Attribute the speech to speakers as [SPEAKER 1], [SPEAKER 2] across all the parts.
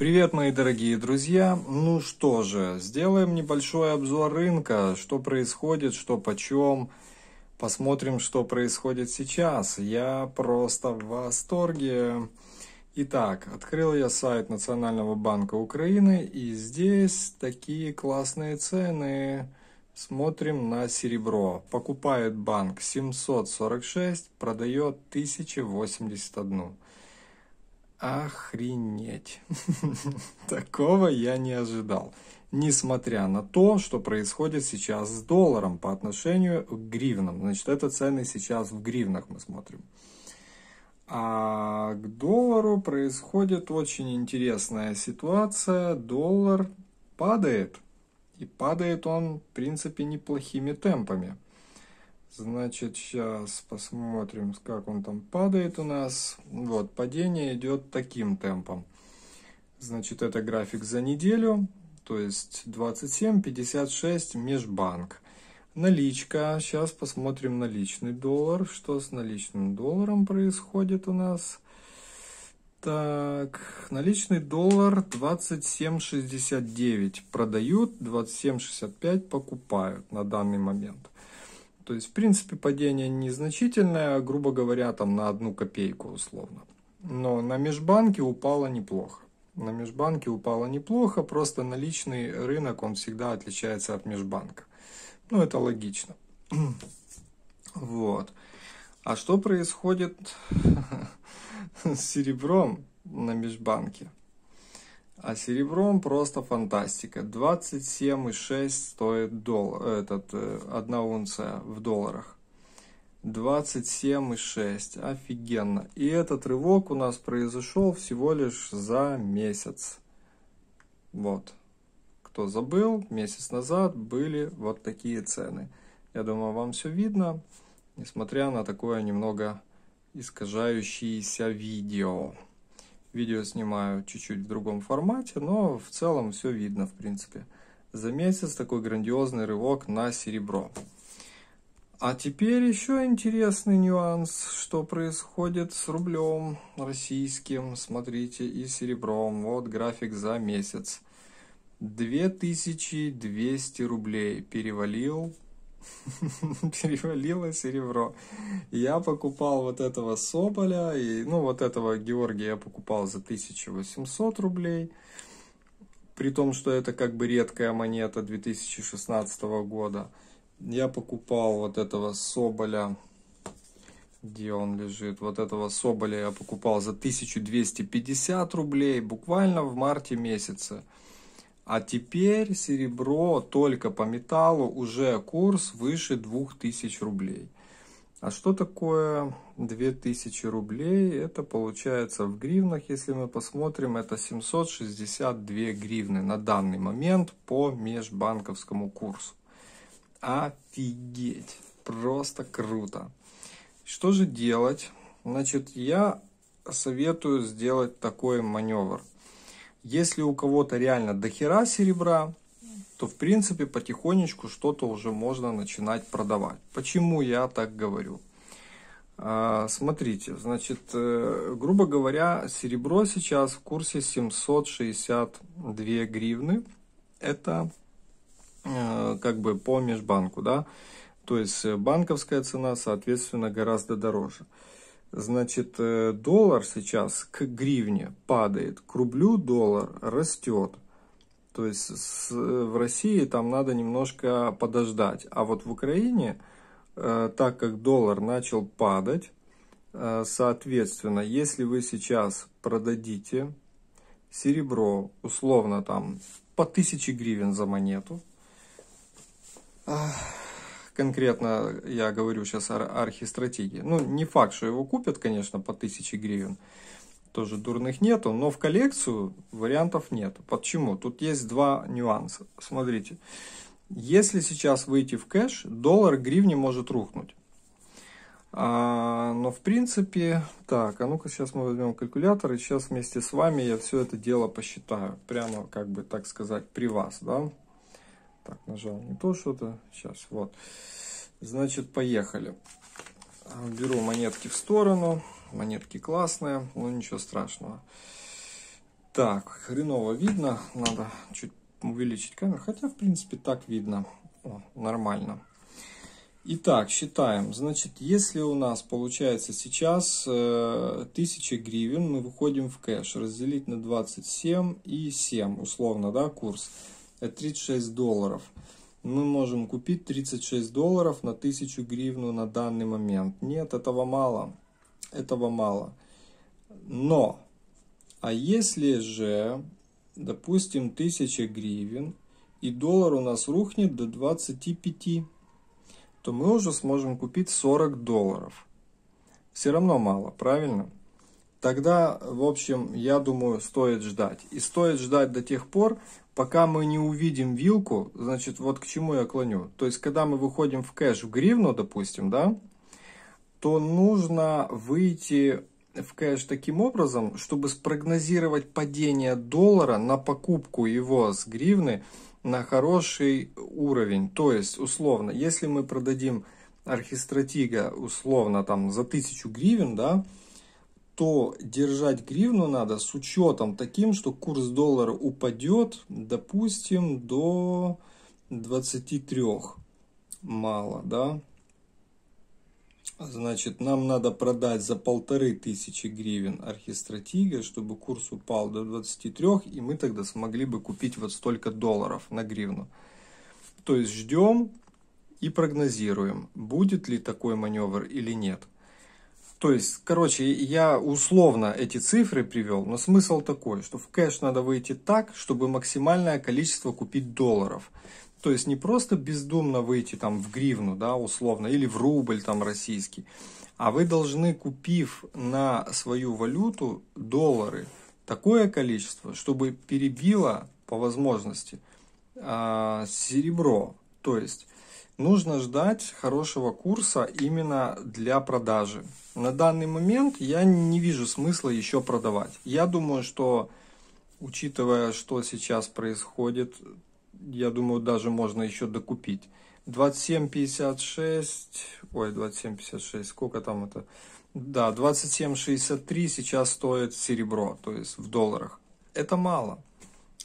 [SPEAKER 1] Привет, мои дорогие друзья! Ну что же, сделаем небольшой обзор рынка, что происходит, что почем, посмотрим, что происходит сейчас. Я просто в восторге. Итак, открыл я сайт Национального банка Украины, и здесь такие классные цены. Смотрим на серебро. Покупает банк 746, продает 1081. Охренеть. Такого я не ожидал. Несмотря на то, что происходит сейчас с долларом по отношению к гривнам. Значит, это цены сейчас в гривнах мы смотрим. А к доллару происходит очень интересная ситуация. Доллар падает. И падает он, в принципе, неплохими темпами. Значит, сейчас посмотрим, как он там падает у нас. Вот, падение идет таким темпом. Значит, это график за неделю, то есть 27,56 межбанк. Наличка. Сейчас посмотрим наличный доллар. Что с наличным долларом происходит у нас? Так, наличный доллар 27,69 продают, 27,65 покупают на данный момент. То есть, в принципе, падение незначительное, грубо говоря, там на одну копейку условно. Но на межбанке упало неплохо. На межбанке упало неплохо, просто наличный рынок, он всегда отличается от межбанка. Ну, это логично. Вот. А что происходит с серебром на межбанке? А серебром просто фантастика. 27,6 стоит дол, этот, э, одна унция в долларах. 27,6. Офигенно. И этот рывок у нас произошел всего лишь за месяц. Вот. Кто забыл, месяц назад были вот такие цены. Я думаю, вам все видно, несмотря на такое немного искажающееся видео. Видео снимаю чуть-чуть в другом формате, но в целом все видно, в принципе. За месяц такой грандиозный рывок на серебро. А теперь еще интересный нюанс, что происходит с рублем российским, смотрите, и серебром. Вот график за месяц. 2200 рублей перевалил перевалило серебро. Я покупал вот этого Соболя, и, ну, вот этого Георгия я покупал за 1800 рублей. При том, что это как бы редкая монета 2016 года. Я покупал вот этого Соболя, где он лежит, вот этого Соболя я покупал за 1250 рублей, буквально в марте месяце. А теперь серебро только по металлу уже курс выше 2000 рублей. А что такое 2000 рублей? Это получается в гривнах, если мы посмотрим, это 762 гривны на данный момент по межбанковскому курсу. Офигеть! Просто круто! Что же делать? Значит, я советую сделать такой маневр. Если у кого-то реально дохера серебра, то в принципе потихонечку что-то уже можно начинать продавать. Почему я так говорю? А, смотрите, значит, э, грубо говоря, серебро сейчас в курсе 762 гривны. Это э, как бы по межбанку, да. То есть э, банковская цена, соответственно, гораздо дороже. Значит, э, доллар сейчас к гривне падает, к рублю доллар растет. То есть с, в России там надо немножко подождать. А вот в Украине, э, так как доллар начал падать, э, соответственно, если вы сейчас продадите серебро, условно там по 1000 гривен за монету, конкретно я говорю сейчас о архистратегии. Ну, не факт, что его купят, конечно, по 1000 гривен. Тоже дурных нету, но в коллекцию вариантов нет. Почему? Тут есть два нюанса. Смотрите, если сейчас выйти в кэш, доллар гривни может рухнуть. А, но в принципе, так, а ну-ка сейчас мы возьмем калькулятор, и сейчас вместе с вами я все это дело посчитаю. Прямо, как бы так сказать, при вас, да. Так, нажал не то что-то. Сейчас, вот. Значит, поехали. А, беру монетки в сторону. Монетки классные, но ничего страшного. Так, хреново видно. Надо чуть увеличить камеру. Хотя, в принципе, так видно. О, нормально. Итак, считаем. Значит, если у нас получается сейчас э, 1000 гривен, мы выходим в кэш. Разделить на 27 и 7, условно, да, курс это 36 долларов. Мы можем купить 36 долларов на 1000 гривну на данный момент. Нет, этого мало. Этого мало. Но, а если же, допустим, 1000 гривен, и доллар у нас рухнет до 25, то мы уже сможем купить 40 долларов. Все равно мало, правильно? Тогда, в общем, я думаю, стоит ждать. И стоит ждать до тех пор, пока мы не увидим вилку, значит, вот к чему я клоню. То есть, когда мы выходим в кэш в гривну, допустим, да, то нужно выйти в кэш таким образом, чтобы спрогнозировать падение доллара на покупку его с гривны на хороший уровень. То есть, условно, если мы продадим архистратига условно там за тысячу гривен, да, что держать гривну надо с учетом таким, что курс доллара упадет, допустим, до 23 мало, да? Значит, нам надо продать за полторы тысячи гривен архистратига, чтобы курс упал до 23, и мы тогда смогли бы купить вот столько долларов на гривну. То есть ждем и прогнозируем, будет ли такой маневр или нет. То есть, короче, я условно эти цифры привел, но смысл такой, что в кэш надо выйти так, чтобы максимальное количество купить долларов. То есть не просто бездумно выйти там в гривну, да, условно, или в рубль там российский, а вы должны, купив на свою валюту доллары, такое количество, чтобы перебило по возможности э, серебро. То есть нужно ждать хорошего курса именно для продажи. На данный момент я не вижу смысла еще продавать. Я думаю, что учитывая, что сейчас происходит, я думаю, даже можно еще докупить. 27.56, ой, 27.56, сколько там это? Да, 27.63 сейчас стоит серебро, то есть в долларах. Это мало.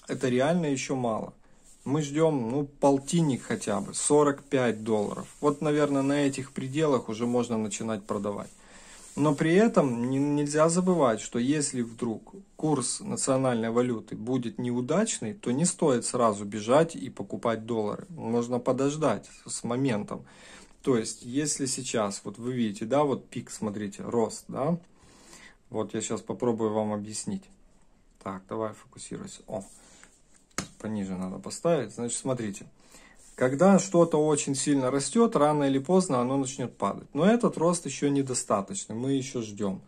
[SPEAKER 1] Это реально еще мало мы ждем, ну, полтинник хотя бы, 45 долларов. Вот, наверное, на этих пределах уже можно начинать продавать. Но при этом нельзя забывать, что если вдруг курс национальной валюты будет неудачный, то не стоит сразу бежать и покупать доллары. Можно подождать с моментом. То есть, если сейчас, вот вы видите, да, вот пик, смотрите, рост, да. Вот я сейчас попробую вам объяснить. Так, давай фокусируйся. О, пониже надо поставить. Значит, смотрите. Когда что-то очень сильно растет, рано или поздно оно начнет падать. Но этот рост еще недостаточный, мы еще ждем.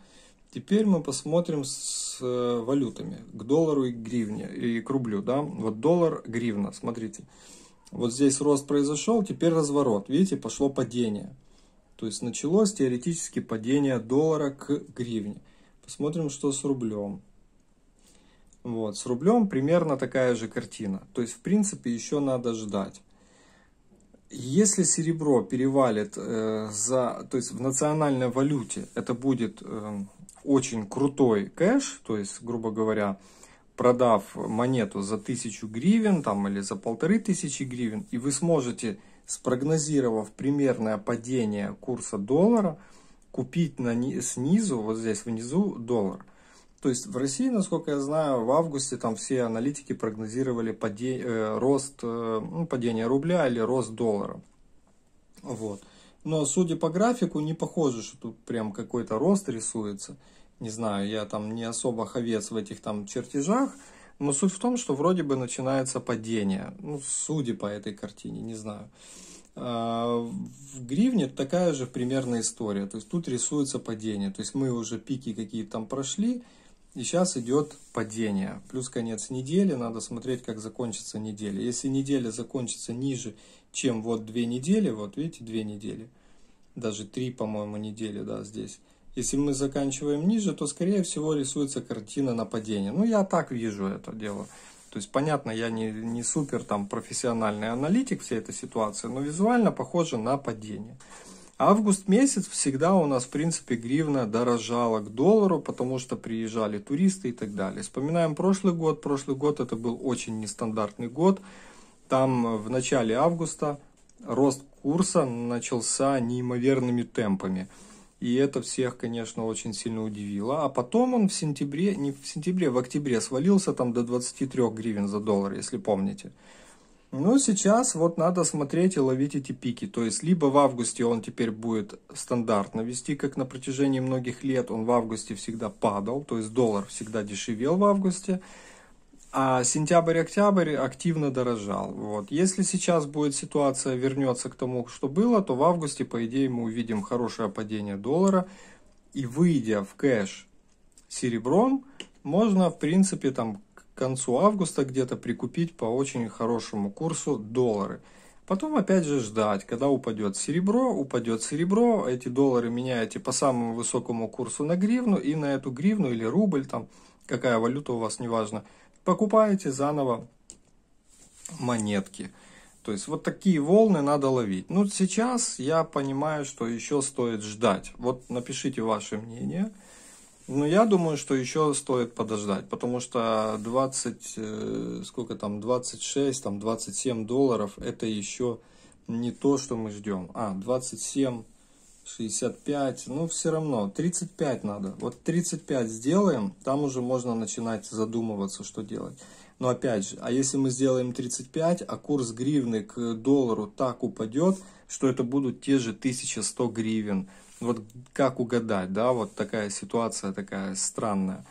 [SPEAKER 1] Теперь мы посмотрим с э, валютами, к доллару и к гривне, и к рублю. Да? Вот доллар, гривна, смотрите. Вот здесь рост произошел, теперь разворот. Видите, пошло падение. То есть началось теоретически падение доллара к гривне. Посмотрим, что с рублем. Вот, с рублем примерно такая же картина. То есть, в принципе, еще надо ждать. Если серебро перевалит э, за, то есть в национальной валюте, это будет э, очень крутой кэш, то есть, грубо говоря, продав монету за 1000 гривен там, или за 1500 гривен, и вы сможете, спрогнозировав примерное падение курса доллара, купить на, снизу, вот здесь внизу, доллар – то есть в России, насколько я знаю, в августе там все аналитики прогнозировали паде... э, рост, э, ну, падение рубля или рост доллара. Вот. Но судя по графику, не похоже, что тут прям какой-то рост рисуется. Не знаю, я там не особо ховец в этих там чертежах. Но суть в том, что вроде бы начинается падение. Ну, судя по этой картине, не знаю. А, в гривне такая же примерная история. То есть тут рисуется падение. То есть мы уже пики какие-то там прошли. И сейчас идет падение. Плюс конец недели, надо смотреть, как закончится неделя. Если неделя закончится ниже, чем вот две недели, вот видите, две недели, даже три, по-моему, недели, да, здесь. Если мы заканчиваем ниже, то, скорее всего, рисуется картина на падение. Ну, я так вижу это дело. То есть, понятно, я не, не супер там профессиональный аналитик всей этой ситуации, но визуально похоже на падение. Август месяц всегда у нас, в принципе, гривна дорожала к доллару, потому что приезжали туристы и так далее. Вспоминаем прошлый год. Прошлый год это был очень нестандартный год. Там э, в начале августа рост курса начался неимоверными темпами. И это всех, конечно, очень сильно удивило. А потом он в сентябре, не в сентябре, в октябре свалился там до 23 гривен за доллар, если помните. Но сейчас вот надо смотреть и ловить эти пики. То есть либо в августе он теперь будет стандартно вести, как на протяжении многих лет. Он в августе всегда падал, то есть доллар всегда дешевел в августе. А сентябрь-октябрь активно дорожал. Вот. Если сейчас будет ситуация вернется к тому, что было, то в августе, по идее, мы увидим хорошее падение доллара. И выйдя в кэш серебром, можно, в принципе, там концу августа где-то прикупить по очень хорошему курсу доллары. Потом опять же ждать, когда упадет серебро, упадет серебро, эти доллары меняете по самому высокому курсу на гривну, и на эту гривну или рубль, там какая валюта у вас, неважно, покупаете заново монетки. То есть вот такие волны надо ловить. Ну, сейчас я понимаю, что еще стоит ждать. Вот напишите ваше мнение. Ну, я думаю, что еще стоит подождать, потому что 20, э, сколько там, 26, там 27 долларов, это еще не то, что мы ждем. А, 27, 65, ну все равно, 35 надо. Вот 35 сделаем, там уже можно начинать задумываться, что делать. Но опять же, а если мы сделаем 35, а курс гривны к доллару так упадет, что это будут те же 1100 гривен – вот как угадать, да, вот такая ситуация такая странная.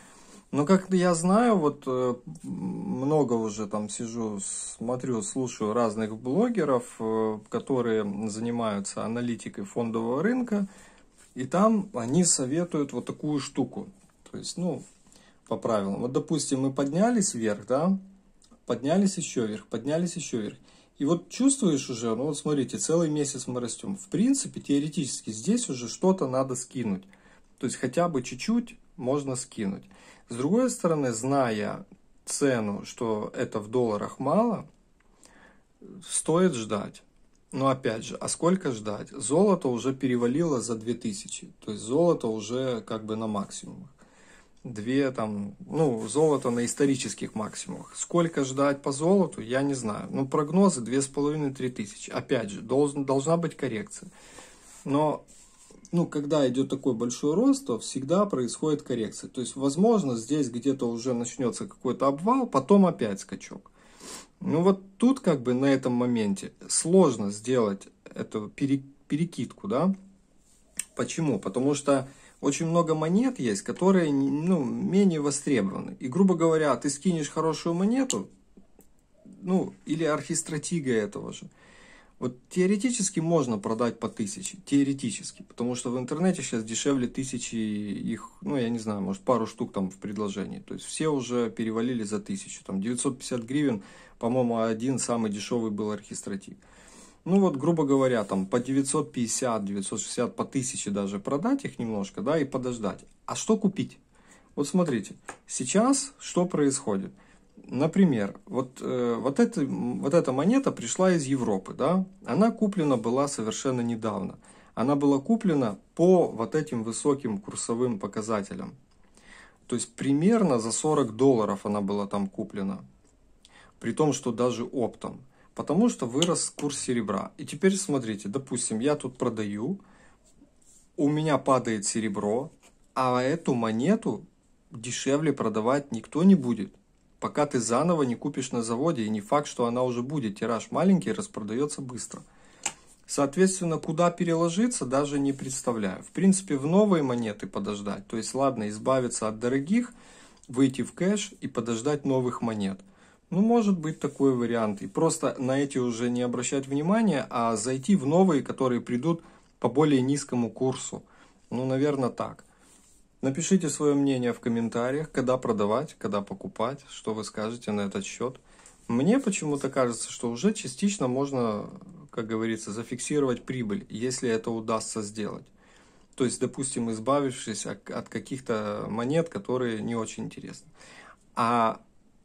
[SPEAKER 1] Но как я знаю, вот э, много уже там сижу, смотрю, слушаю разных блогеров, э, которые занимаются аналитикой фондового рынка, и там они советуют вот такую штуку. То есть, ну, по правилам. Вот, допустим, мы поднялись вверх, да, поднялись еще вверх, поднялись еще вверх. И вот чувствуешь уже, ну вот смотрите, целый месяц мы растем. В принципе, теоретически здесь уже что-то надо скинуть. То есть хотя бы чуть-чуть можно скинуть. С другой стороны, зная цену, что это в долларах мало, стоит ждать. Но опять же, а сколько ждать? Золото уже перевалило за 2000. То есть золото уже как бы на максимумах две там, ну, золото на исторических максимумах. Сколько ждать по золоту, я не знаю. но ну, прогнозы 2,5-3 тысячи. Опять же, должен, должна быть коррекция. Но, ну, когда идет такой большой рост, то всегда происходит коррекция. То есть, возможно, здесь где-то уже начнется какой-то обвал, потом опять скачок. Ну, вот тут как бы на этом моменте сложно сделать эту перекидку, да? Почему? Потому что очень много монет есть, которые ну, менее востребованы. И, грубо говоря, ты скинешь хорошую монету, ну, или архистратига этого же. Вот теоретически можно продать по тысяче, теоретически, потому что в интернете сейчас дешевле тысячи их, ну, я не знаю, может, пару штук там в предложении. То есть все уже перевалили за тысячу, там 950 гривен, по-моему, один самый дешевый был архистратик ну вот, грубо говоря, там по 950, 960, по 1000 даже продать их немножко, да, и подождать. А что купить? Вот смотрите, сейчас что происходит? Например, вот, э, вот, это, вот эта монета пришла из Европы, да, она куплена была совершенно недавно. Она была куплена по вот этим высоким курсовым показателям. То есть примерно за 40 долларов она была там куплена. При том, что даже оптом потому что вырос курс серебра. И теперь смотрите, допустим, я тут продаю, у меня падает серебро, а эту монету дешевле продавать никто не будет. Пока ты заново не купишь на заводе, и не факт, что она уже будет. Тираж маленький, распродается быстро. Соответственно, куда переложиться, даже не представляю. В принципе, в новые монеты подождать. То есть, ладно, избавиться от дорогих, выйти в кэш и подождать новых монет – ну, может быть такой вариант. И просто на эти уже не обращать внимания, а зайти в новые, которые придут по более низкому курсу. Ну, наверное, так. Напишите свое мнение в комментариях, когда продавать, когда покупать, что вы скажете на этот счет. Мне почему-то кажется, что уже частично можно, как говорится, зафиксировать прибыль, если это удастся сделать. То есть, допустим, избавившись от каких-то монет, которые не очень интересны. А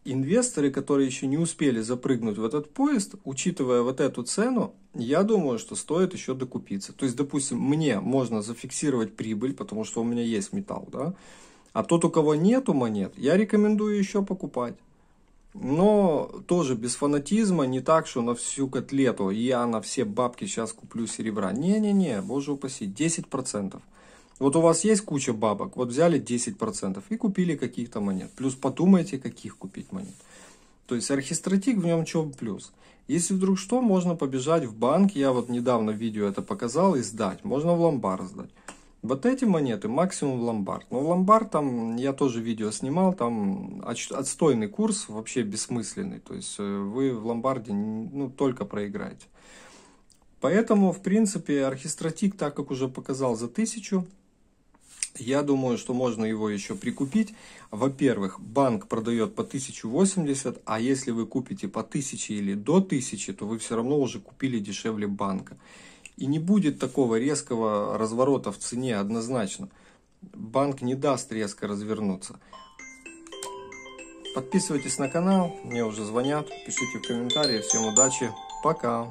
[SPEAKER 1] инвесторы, которые еще не успели запрыгнуть в этот поезд, учитывая вот эту цену, я думаю, что стоит еще докупиться. То есть, допустим, мне можно зафиксировать прибыль, потому что у меня есть металл, да, а тот, у кого нету монет, я рекомендую еще покупать. Но тоже без фанатизма, не так, что на всю котлету я на все бабки сейчас куплю серебра. Не-не-не, боже упаси, 10%. Вот у вас есть куча бабок, вот взяли 10% и купили каких-то монет. Плюс подумайте, каких купить монет. То есть архистратик в нем чем плюс. Если вдруг что, можно побежать в банк, я вот недавно видео это показал, и сдать. Можно в ломбард сдать. Вот эти монеты максимум в ломбард. Но в ломбард там, я тоже видео снимал, там отстойный курс, вообще бессмысленный. То есть э, вы в ломбарде ну, только проиграете. Поэтому, в принципе, архистратик, так как уже показал за тысячу, я думаю, что можно его еще прикупить. Во-первых, банк продает по 1080, а если вы купите по 1000 или до 1000, то вы все равно уже купили дешевле банка. И не будет такого резкого разворота в цене однозначно. Банк не даст резко развернуться. Подписывайтесь на канал, мне уже звонят, пишите в комментарии. Всем удачи, пока!